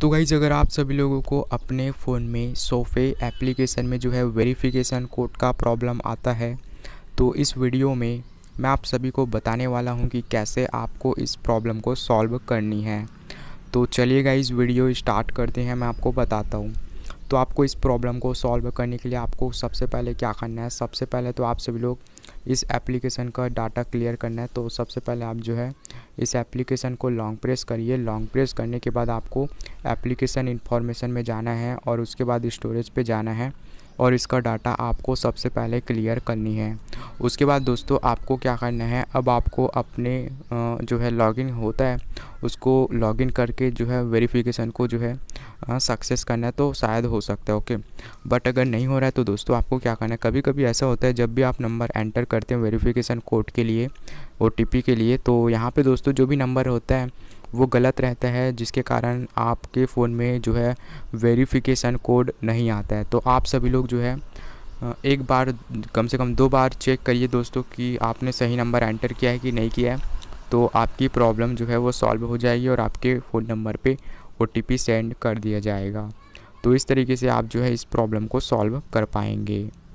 तो गाइज अगर आप सभी लोगों को अपने फ़ोन में सोफ़े एप्लीकेशन में जो है वेरिफिकेशन कोड का प्रॉब्लम आता है तो इस वीडियो में मैं आप सभी को बताने वाला हूं कि कैसे आपको इस प्रॉब्लम को सॉल्व करनी है तो चलिए गाइज वीडियो स्टार्ट करते हैं मैं आपको बताता हूँ तो आपको इस प्रॉब्लम को सॉल्व करने के लिए आपको सबसे पहले क्या करना है सबसे पहले तो आप सभी लोग इस एप्लीकेशन का डाटा क्लियर करना है तो सबसे पहले आप जो है इस एप्लीकेशन को लॉन्ग प्रेस करिए लॉन्ग प्रेस करने के बाद आपको एप्लीकेशन इन्फॉर्मेशन में जाना है और उसके बाद स्टोरेज पे जाना है और इसका डाटा आपको सबसे पहले क्लियर करनी है उसके बाद दोस्तों आपको क्या करना है अब आपको अपने जो है लॉगिन होता है उसको लॉगिन करके जो है वेरिफिकेशन को जो है सक्सेस करना है तो शायद हो सकता है ओके बट अगर नहीं हो रहा है तो दोस्तों आपको क्या करना है कभी कभी ऐसा होता है जब भी आप नंबर एंटर करते हैं वेरीफिकेशन कोड के लिए ओ के लिए तो यहाँ पर दोस्तों जो भी नंबर होता है वो गलत रहता है जिसके कारण आपके फ़ोन में जो है वेरिफिकेशन कोड नहीं आता है तो आप सभी लोग जो है एक बार कम से कम दो बार चेक करिए दोस्तों कि आपने सही नंबर एंटर किया है कि नहीं किया है तो आपकी प्रॉब्लम जो है वो सॉल्व हो जाएगी और आपके फ़ोन नंबर पे ओ सेंड कर दिया जाएगा तो इस तरीके से आप जो है इस प्रॉब्लम को सॉल्व कर पाएंगे